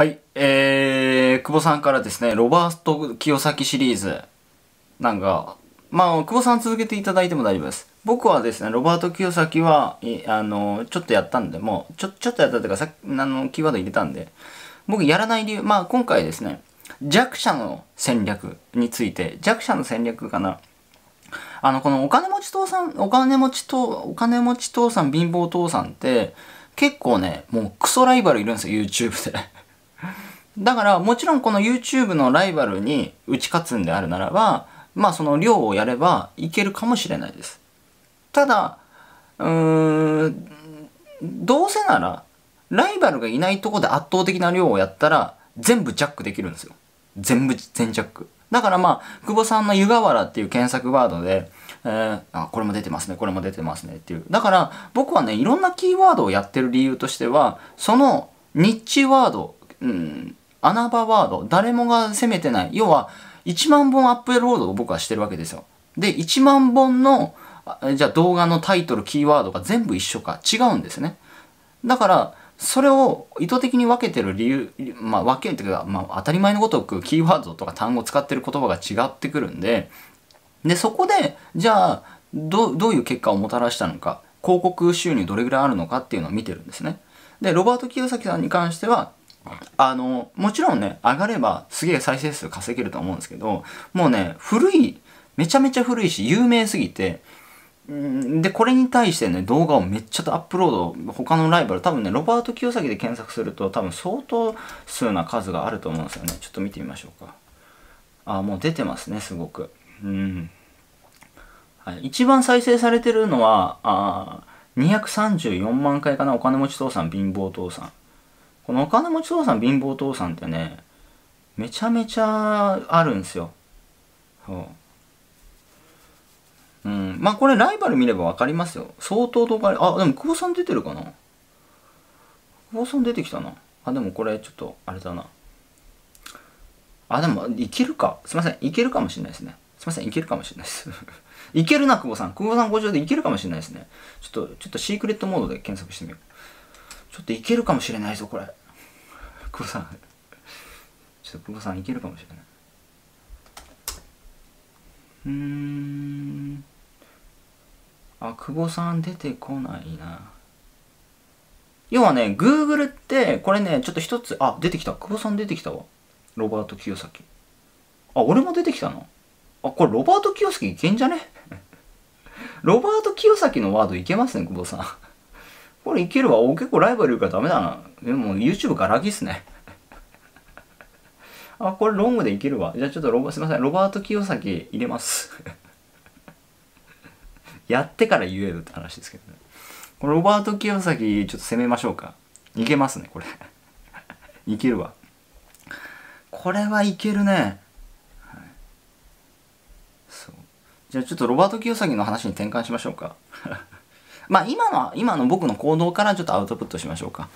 はい、えー、久保さんからですね、ロバート清崎シリーズなんか、まあ、久保さん続けていただいても大丈夫です。僕はですね、ロバート清崎は、あの、ちょっとやったんで、もう、ちょ、ちょっとやったというか、さあの、キーワード入れたんで、僕やらない理由、まあ、今回ですね、弱者の戦略について、弱者の戦略かな。あの、このお金持ち父さん、お金持ちと、お金持ち父さん、貧乏父さんって、結構ね、もうクソライバルいるんですよ、YouTube で。だからもちろんこの YouTube のライバルに打ち勝つんであるならば、まあその量をやればいけるかもしれないです。ただ、うーん、どうせなら、ライバルがいないとこで圧倒的な量をやったら、全部ジャックできるんですよ。全部、全ジャック。だからまあ、久保さんの湯河原っていう検索ワードで、えー、あ、これも出てますね、これも出てますねっていう。だから、僕はね、いろんなキーワードをやってる理由としては、その、ニッチワード、うん、穴場ワード、誰もが攻めてない。要は、1万本アップロードを僕はしてるわけですよ。で、1万本の、じゃあ動画のタイトル、キーワードが全部一緒か。違うんですね。だから、それを意図的に分けてる理由、まあ分けるというか、まあ当たり前のごとくキーワードとか単語使ってる言葉が違ってくるんで、で、そこで、じゃあ、どどういう結果をもたらしたのか、広告収入どれぐらいあるのかっていうのを見てるんですね。で、ロバート清崎さんに関しては、あの、もちろんね、上がればすげえ再生数稼げると思うんですけど、もうね、古い、めちゃめちゃ古いし、有名すぎて、んで、これに対してね、動画をめっちゃアップロード、他のライバル、多分ね、ロバート清崎で検索すると、多分相当数な数があると思うんですよね。ちょっと見てみましょうか。あ、もう出てますね、すごく。うん。はい、一番再生されてるのは、あ234万回かな、お金持ち父さん、貧乏父さん。このお金持ち父さん、貧乏父さんってね、めちゃめちゃあるんですよ。そう。うん。まあ、これライバル見ればわかりますよ。相当とか、あ、でも久保さん出てるかな久保さん出てきたな。あ、でもこれちょっと、あれだな。あ、でも、いけるか。すいません。いけるかもしれないですね。すいません。いけるかもしれないです。いけるな、久保さん。久保さん50でいけるかもしれないですね。ちょっと、ちょっとシークレットモードで検索してみよう。ちょっといけるかもしれないぞ、これ。久保さんちょっと久保さんいけるかもしれないうんあ久保さん出てこないな要はね Google ってこれねちょっと一つあ出てきた久保さん出てきたわロバート清崎あ俺も出てきたのあこれロバート清崎いけんじゃね ロバート清崎のワードいけますね久保さんこれいけるわ。お結構ライバルいるからダメだな。でも YouTube ガラきっすね。あ、これロングでいけるわ。じゃあちょっとロバ、すいません。ロバート清崎入れます。やってから言えるって話ですけどね。このロバート清崎ちょっと攻めましょうか。いけますね、これ。いけるわ。これはいけるね。はい、そう。じゃあちょっとロバート清崎の話に転換しましょうか。まあ今の、今の僕の行動からちょっとアウトプットしましょうか。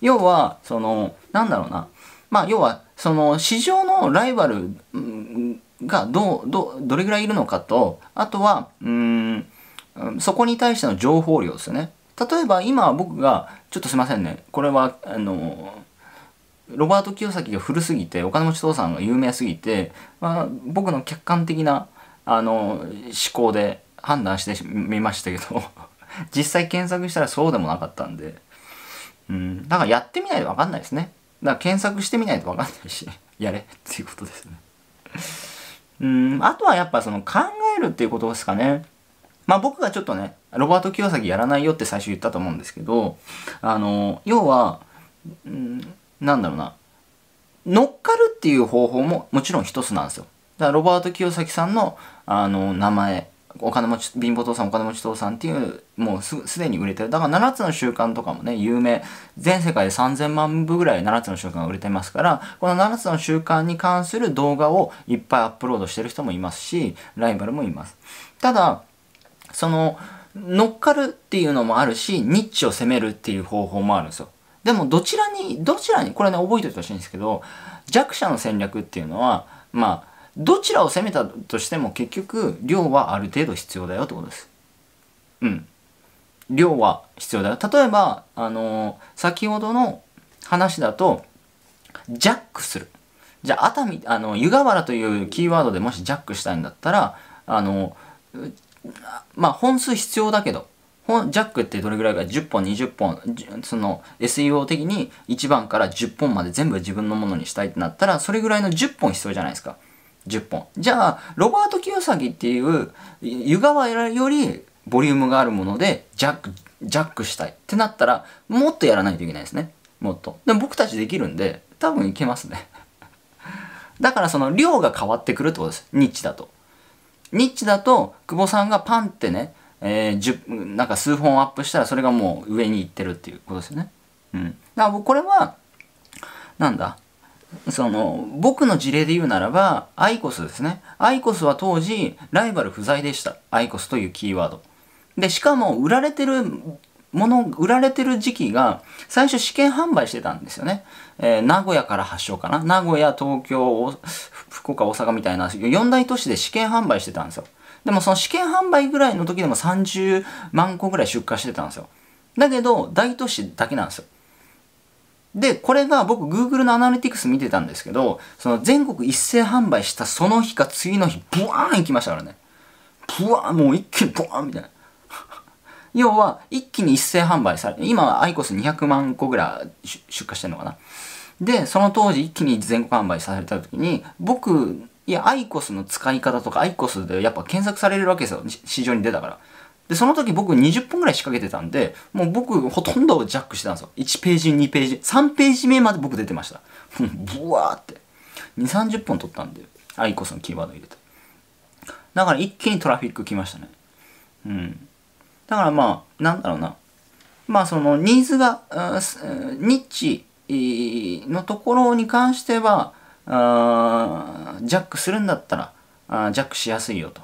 要は、その、なんだろうな。まあ要は、その市場のライバルがどう、ど、どれぐらいいるのかと、あとは、うん、そこに対しての情報量ですね。例えば今僕が、ちょっとすいませんね。これは、あの、ロバート清崎が古すぎて、お金持ち父さんが有名すぎて、まあ、僕の客観的な、あの、思考で判断してみましたけど実際検索したらそうでもなかったんで、うん、だからやってみないと分かんないですね。だから検索してみないと分かんないし、やれっていうことですね。うん、あとはやっぱその考えるっていうことですかね。まあ僕がちょっとね、ロバート清崎やらないよって最初言ったと思うんですけど、あの、要は、うん、なんだろうな、乗っかるっていう方法ももちろん一つなんですよ。だからロバート清崎さんのあの名前お金持ち貧乏父さんお金持ち父さんっていうもうすでに売れてるだから7つの習慣とかもね有名全世界で3000万部ぐらい7つの習慣が売れてますからこの7つの習慣に関する動画をいっぱいアップロードしてる人もいますしライバルもいますただその乗っかるっていうのもあるしニッチを攻めるっていう方法もあるんですよでもどちらにどちらにこれね覚えておいてほしいんですけど弱者の戦略っていうのはまあどちらを攻めたとしても結局量はある程度必要だよってことです。うん。量は必要だよ。例えば、あのー、先ほどの話だと、ジャックする。じゃあ、熱海、あの、湯河原というキーワードでもしジャックしたいんだったら、あのー、まあ、本数必要だけど、ジャックってどれぐらいか10本20本その SEO 的に1番から10本まで全部自分のものにしたいってなったらそれぐらいの10本必要じゃないですか10本。じゃあ、ロバート清崎っていう、湯川よりボリュームがあるもので、ジャック、ジャックしたいってなったら、もっとやらないといけないですね。もっと。でも僕たちできるんで、多分いけますね。だからその量が変わってくるってことです。ニッチだと。ニッチだと、久保さんがパンってね、えー、なんか数本アップしたらそれがもう上に行ってるっていうことですよね。うん。だから僕これは、なんだ、その僕の事例で言うならばアイコスですねアイコスは当時ライバル不在でしたアイコスというキーワードでしかも売られてるもの売られてる時期が最初試験販売してたんですよね、えー、名古屋から発祥かな名古屋東京福岡大阪みたいな4大都市で試験販売してたんですよでもその試験販売ぐらいの時でも30万個ぐらい出荷してたんですよだけど大都市だけなんですよで、これが僕 Google のアナリティクス見てたんですけど、その全国一斉販売したその日か次の日、ブワーン行きましたからね。ブワーン、もう一気にブワーンみたいな。要は、一気に一斉販売され、今はアイコス200万個ぐらい出荷してんのかな。で、その当時一気に全国販売された時に、僕、いや、アイコスの使い方とか、アイコスでやっぱ検索されるわけですよ。市場に出たから。で、その時僕20分ぐらい仕掛けてたんで、もう僕ほとんどジャックしてたんですよ。1ページ、2ページ、3ページ目まで僕出てました。もうブワーって。2、30本取ったんで、アイコスのキーワード入れて。だから一気にトラフィック来ましたね。うん。だからまあ、なんだろうな。まあそのニーズが、ニッチのところに関しては、ジャックするんだったら、ジャックしやすいよと。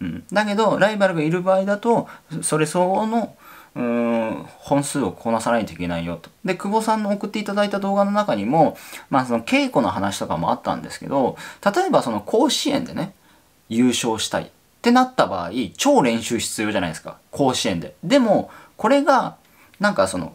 うん、だけどライバルがいる場合だとそれ相応のうん本数をこなさないといけないよと。で、久保さんの送っていただいた動画の中にも、まあその稽古の話とかもあったんですけど、例えばその甲子園でね、優勝したいってなった場合、超練習必要じゃないですか。甲子園で。でも、これが、なんかその、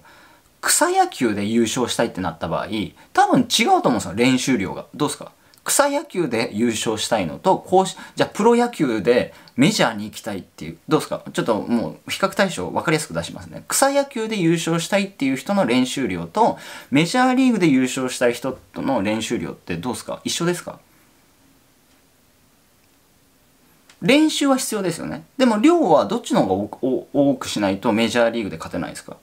草野球で優勝したいってなった場合、多分違うと思うんですよ、練習量が。どうですか草野球で優勝したいのと、こうし、じゃあプロ野球でメジャーに行きたいっていう、どうですかちょっともう比較対象分かりやすく出しますね。草野球で優勝したいっていう人の練習量と、メジャーリーグで優勝したい人との練習量ってどうですか一緒ですか練習は必要ですよね。でも量はどっちの方が多くしないとメジャーリーグで勝てないですか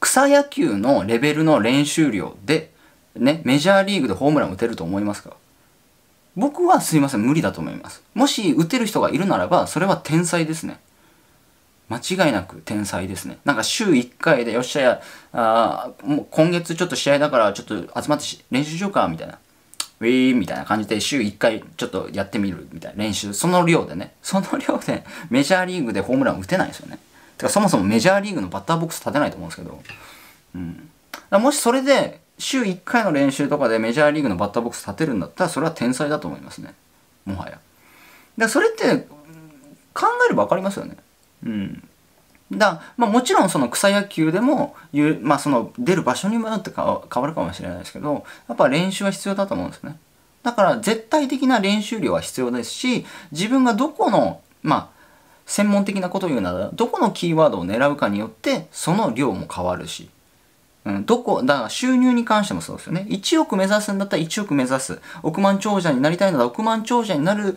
草野球のレベルの練習量でね、メジャーリーグでホームラン打てると思いますか僕はすいません、無理だと思います。もし打てる人がいるならば、それは天才ですね。間違いなく天才ですね。なんか週1回で、よっしゃや、あもう今月ちょっと試合だから、ちょっと集まって練習しようか、みたいな。ウィーみたいな感じで週1回ちょっとやってみるみたいな練習。その量でね。その量でメジャーリーグでホームラン打てないですよね。てかそもそもメジャーリーグのバッターボックス立てないと思うんですけど。うん。もしそれで週1回の練習とかでメジャーリーグのバッターボックス立てるんだったらそれは天才だと思いますねもはやでそれって考えればわかりますよねうんだまあ、もちろんその草野球でもゆ、まあ、その出る場所にもよって変わるかもしれないですけどやっぱ練習は必要だと思うんですねだから絶対的な練習量は必要ですし自分がどこのまあ専門的なことを言うならどこのキーワードを狙うかによってその量も変わるしうん、どこ、だから収入に関してもそうですよね。1億目指すんだったら1億目指す。億万長者になりたいなら億万長者になる、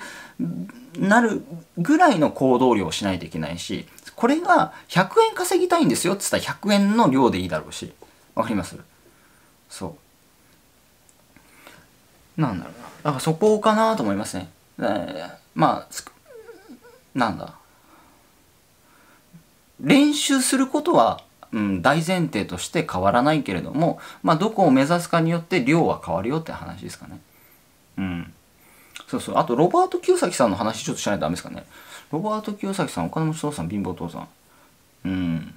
なるぐらいの行動量をしないといけないし、これが100円稼ぎたいんですよって言ったら100円の量でいいだろうし。わかりますそう。なんだろうな。だからそこかなと思いますね。えまあ、なんだ。練習することはうん、大前提として変わらないけれども、まあ、どこを目指すかによって量は変わるよって話ですかね。うん。そうそう。あと、ロバート清崎さんの話ちょっとしないとダメですかね。ロバート清崎さん、お金持ち父さん、貧乏父さん。うん。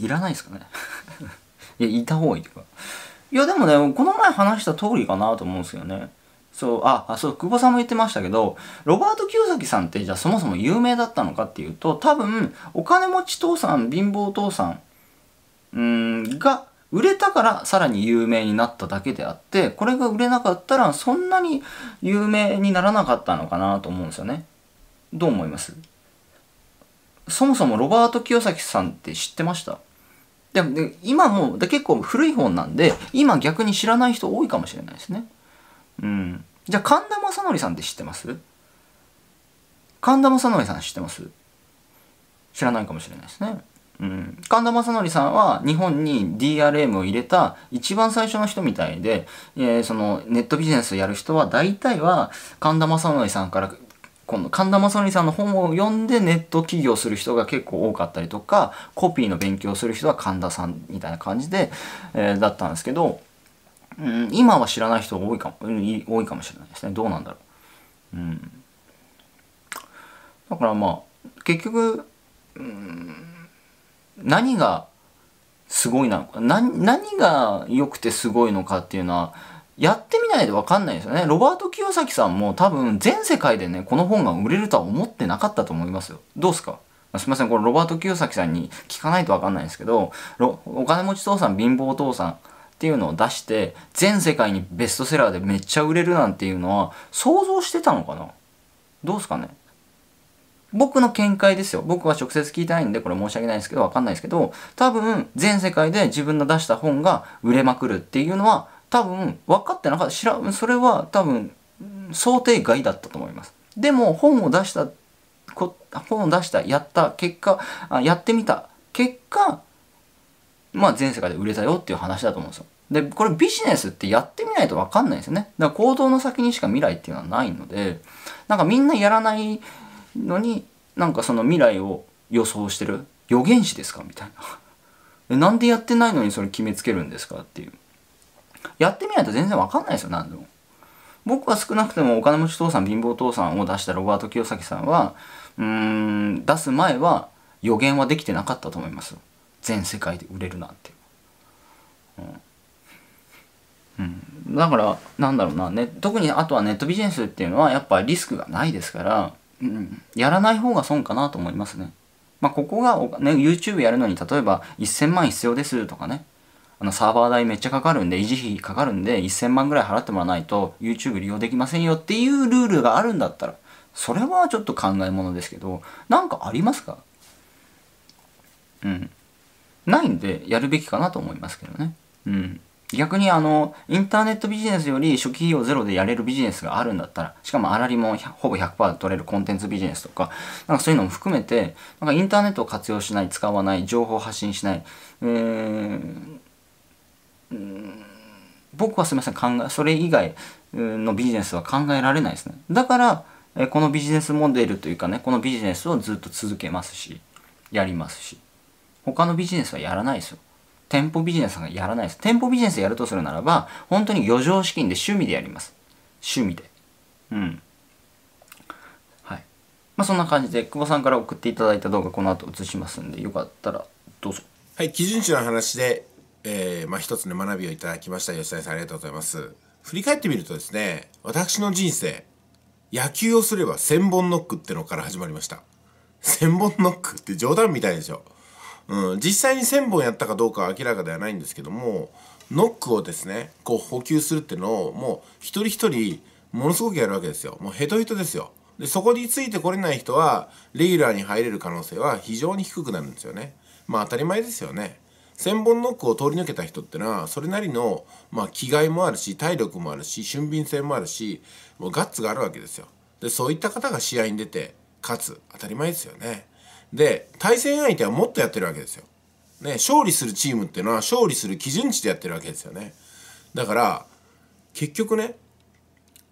いらないですかね。いや、いた方がいいというか。いや、でもね、この前話した通りかなと思うんですよね。そうああそう久保さんも言ってましたけどロバート清崎さんってじゃあそもそも有名だったのかっていうと多分お金持ち父さん貧乏父さんうんが売れたからさらに有名になっただけであってこれが売れなかったらそんなに有名にならなかったのかなと思うんですよねどう思いますそもそもロバート清崎さんって知ってましたでも今もで結構古い本なんで今逆に知らない人多いかもしれないですねうん。じゃあ神田正則さんって知ってます神田正則さん知ってます知らないかもしれないですね。うん、神田正則さんは日本に DRM を入れた一番最初の人みたいで、えー、そのネットビジネスをやる人は大体は神田正則さんからこの神田正則さんの本を読んでネット起業する人が結構多かったりとかコピーの勉強をする人は神田さんみたいな感じで、えー、だったんですけどうん、今は知らない人多いかも多いかもしれないですねどうなんだろう、うん、だからまあ結局、うん、何がすごいなのか何何が良くてすごいのかっていうのはやってみないとわかんないですよねロバート清崎さんも多分全世界でねこの本が売れるとは思ってなかったと思いますよどうすかすみません、これロバート清崎さんに聞かないとわかんないんですけど、お金持ち父さん、貧乏父さん、っていうのを出して全世界にベストセラーでめっちゃ売れるなんていうのは想像してたのかなどうすかね僕の見解ですよ。僕は直接聞いてないんで、これ申し訳ないですけど、わかんないですけど、多分、全世界で自分の出した本が売れまくるっていうのは、多分、分かってなかった。知ら、それは多分、想定外だったと思います。でも、本を出した、こ本を出した、やった、結果、あやってみた、結果、まあ、全世界で売れたよっていう話だと思うんですよ。で、これビジネスってやってみないとわかんないんですよね。だから行動の先にしか未来っていうのはないので、なんかみんなやらないのに、なんかその未来を予想してる。予言師ですかみたいな。なんでやってないのにそれ決めつけるんですかっていう。やってみないと全然わかんないですよ、何でも。僕は少なくてもお金持ち父さん、貧乏父さんを出したロバート清崎さんは、うーん、出す前は予言はできてなかったと思います。全世界で売れるなんて、うんうん、だからなんだろうな、ね、特にあとはネットビジネスっていうのはやっぱリスクがないですから、うん、やらない方が損かなと思いますね。まあ、ここが、ね、YouTube やるのに例えば1000万必要ですとかねあのサーバー代めっちゃかかるんで維持費かかるんで1000万ぐらい払ってもらわないと YouTube 利用できませんよっていうルールがあるんだったらそれはちょっと考えものですけどなんかありますかうんないんでやるべきかなと思いますけどね。うん。逆にあの、インターネットビジネスより初期費用ゼロでやれるビジネスがあるんだったら、しかも粗利もほぼ100%で取れるコンテンツビジネスとか、なんかそういうのも含めて、なんかインターネットを活用しない、使わない、情報発信しない、えー、うん、僕はすみません、考え、それ以外のビジネスは考えられないですね。だから、このビジネスモデルというかね、このビジネスをずっと続けますし、やりますし。他のビジネスはやらないですよ。店舗ビジネスがやらないです。店舗ビジネスやるとするならば、本当に余剰資金で趣味でやります。趣味で。うん。はい。まあそんな感じで、久保さんから送っていただいた動画、この後映しますんで、よかったらどうぞ。はい、基準値の話で、えー、まあ一つの学びをいただきました。吉田さんありがとうございます。振り返ってみるとですね、私の人生、野球をすれば千本ノックってのから始まりました。千本ノックって冗談みたいでしょ。うん、実際に1000本やったかどうかは明らかではないんですけどもノックをですねこう補給するっていうのをもう一人一人ものすごくやるわけですよもうヘトヘトですよでそこについてこれない人はレギュラーに入れる可能性は非常に低くなるんですよねまあ当たり前ですよね1000本ノックを通り抜けた人ってのはそれなりの、まあ、気概もあるし体力もあるし俊敏性もあるしもうガッツがあるわけですよでそういった方が試合に出て勝つ当たり前ですよねで対戦相手はもっとやってるわけですよ。ね、勝利するチームっていうのは勝利する基準値でやってるわけですよね。だから結局ね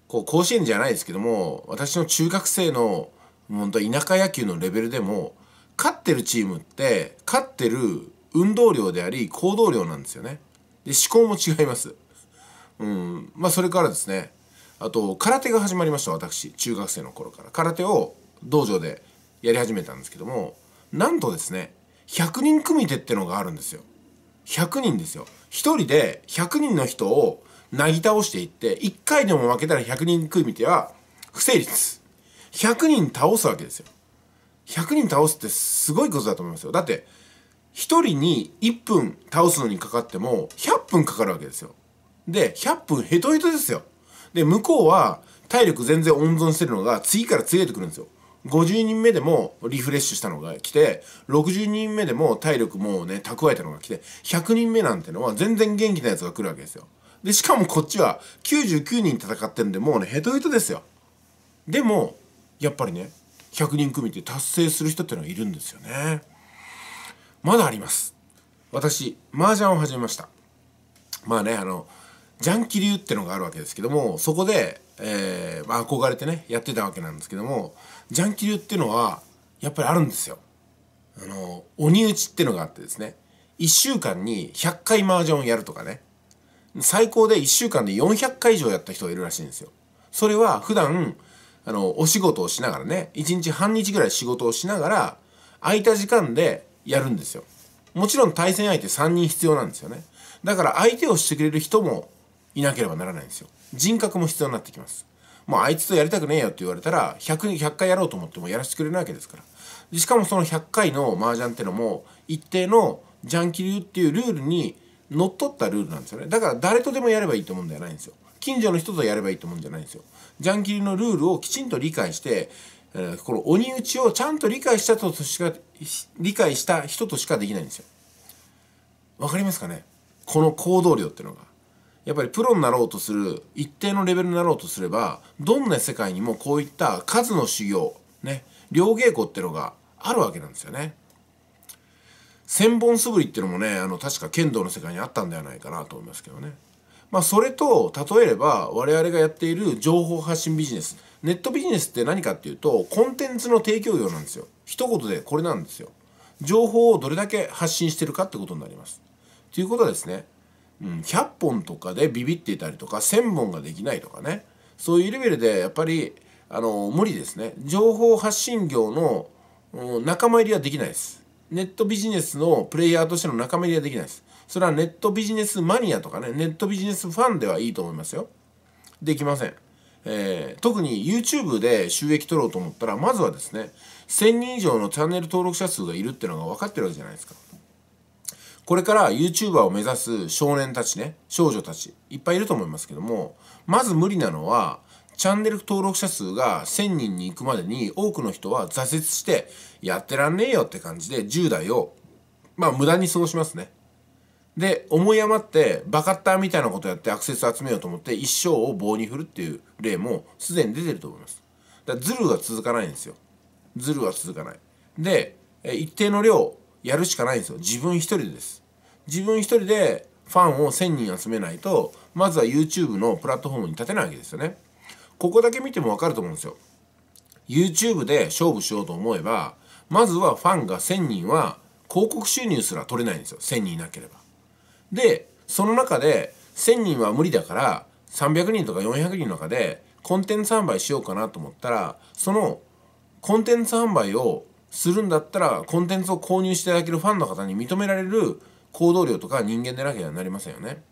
こう甲子園じゃないですけども私の中学生の本当田舎野球のレベルでも勝ってるチームって勝ってる運動量であり行動量なんですよね。で思考も違います。うんまあ、それからですねあと空手が始まりました私中学生の頃から空手を道場でやり始めたんですけどもなんとですね100人組手ってのがあるんですよ100人ですよ1人で100人の人をなぎ倒していって1回でも負けたら100人組手は不成立100人倒すわけですよ100人倒すってすごいことだと思いますよだって1人に1分倒すのにかかっても100分かかるわけですよで100分ヘトヘトですよで向こうは体力全然温存してるのが次から次へとくるんですよ50人目でもリフレッシュしたのが来て、60人目でも体力もうね、蓄えたのが来て、100人目なんてのは全然元気なやつが来るわけですよ。で、しかもこっちは99人戦ってるんで、もうね、ヘトヘトですよ。でも、やっぱりね、100人組って達成する人ってのはいるんですよね。まだあります。私、麻雀を始めました。まあね、あの、ジャンキ流ってのがあるわけですけども、そこで、えー、まあ、憧れてね、やってたわけなんですけども、ジャンキ流っていうのはやっぱりあるんですよ。あの鬼打ちってのがあってですね1週間に100回ーョンをやるとかね最高で1週間で400回以上やった人がいるらしいんですよ。それは普段あのお仕事をしながらね1日半日ぐらい仕事をしながら空いた時間でやるんですよ。もちろん対戦相手3人必要なんですよね。だから相手をしてくれる人もいなければならないんですよ。人格も必要になってきます。まあ、あいつとやりたくねえよって言われたら 100, 100回やろうと思ってもやらせてくれないわけですからしかもその100回の麻雀ってのも一定のジャンキ流っていうルールにのっとったルールなんですよねだから誰とでもやればいいってもんではないんですよ近所の人とやればいいってもんじゃないんですよジャンキ流のルールをきちんと理解してこの鬼打ちをちゃんと理解したとしか理解した人としかできないんですよわかりますかねこの行動量ってのがやっぱりプロになろうとする一定のレベルになろうとすればどんな世界にもこういった数の修行ね両稽古ってのがあるわけなんですよね。千本素振りっていうのもねあの確か剣道の世界にあったんではないかなと思いますけどね。まあ、それと例えれば我々がやっている情報発信ビジネスネットビジネスって何かっていうとコンテンツの提供業なんですよ一言でこれなんですよ情報をどれだけ発信してるかってことになりますということはですねうん、100本とかでビビっていたりとか1,000本ができないとかねそういうレベルでやっぱりあの無理ですね情報発信業の、仲間入りはできないですネットビジネスのプレイヤーとしての仲間入りはできないですそれはネットビジネスマニアとかねネットビジネスファンではいいと思いますよできません、えー、特に YouTube で収益取ろうと思ったらまずはですね1000人以上のチャンネル登録者数がいるっていうのが分かってるわけじゃないですかこれから YouTuber を目指す少年たちね少女たちいっぱいいると思いますけどもまず無理なのはチャンネル登録者数が1000人に行くまでに多くの人は挫折してやってらんねえよって感じで10代をまあ無駄に過ごしますね。で思い余ってバカッターみたいなことやってアクセス集めようと思って一生を棒に振るっていう例もすでに出てると思います。だからズルは続かないんですよ。ズルは続かない。で一定の量やるしかないんですよ自分一人です自分一人でファンを1,000人集めないとまずは YouTube のプラットフォームに立てないわけですよねここだけ見ても分かると思うんですよ YouTube で勝負しようと思えばまずはファンが1,000人は広告収入すら取れないんですよ1,000人いなければでその中で1,000人は無理だから300人とか400人の中でコンテンツ販売しようかなと思ったらそのコンテンツ販売をするんだったらコンテンツを購入していただけるファンの方に認められる行動量とか人間でなければなりませんよね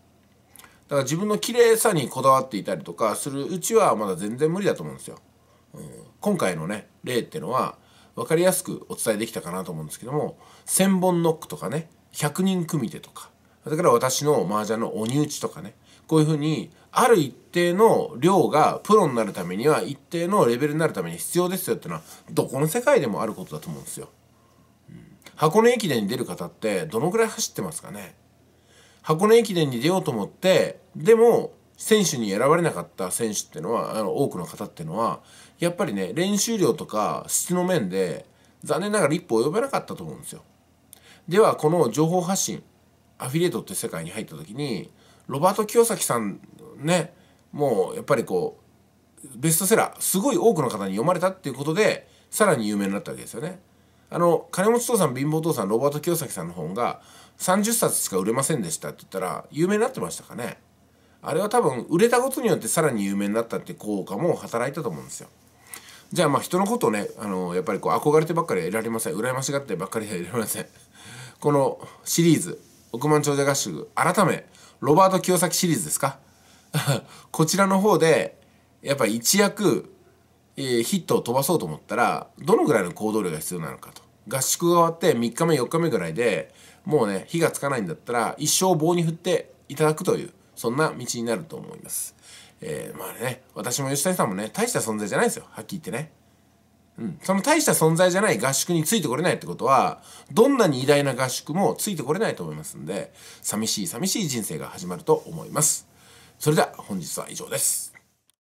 だから自分の綺麗さにこだわっていたりとかするうちはまだ全然無理だと思うんですよ、うん、今回のね例ってのは分かりやすくお伝えできたかなと思うんですけども千本ノックとかね百人組手とかだから私の麻雀の鬼打ちとかねこういうふうにある一定の量がプロになるためには一定のレベルになるために必要ですよってのはどこの世界でもあることだと思うんですよ。うん、箱根駅伝に出る方ってどのくらい走ってますかね箱根駅伝に出ようと思ってでも選手に選ばれなかった選手ってのはあの多くの方ってのはやっぱりね練習量とか質の面で残念ながら一歩及ばなかったと思うんですよ。ではこの情報発信アフィリエイトって世界に入った時にロバート清崎さんねもうやっぱりこうベストセラーすごい多くの方に読まれたっていうことでさらに有名になったわけですよね。あの金持ち父さん貧乏父さんロバート清崎さんの本が30冊しか売れませんでしたって言ったら有名になってましたかねあれは多分売れたことによってさらに有名になったって効果も働いたと思うんですよ。じゃあまあ人のことをねあのやっぱりこう憧れてばっかりはいられません羨ましがってばっかりはいられませんこのシリーズ「億万長者合宿」改めロバート清崎シリーズですか こちらの方でやっぱり一躍、えー、ヒットを飛ばそうと思ったらどのぐらいの行動量が必要なのかと合宿が終わって3日目4日目ぐらいでもうね火がつかないんだったら一生棒に振っていただくというそんな道になると思います。えー、まあね私も吉谷さんもね大した存在じゃないですよはっきり言ってね。うん、その大した存在じゃない合宿についてこれないってことはどんなに偉大な合宿もついてこれないと思いますんで寂しい寂しい人生が始まると思います。それでは本日は以上です。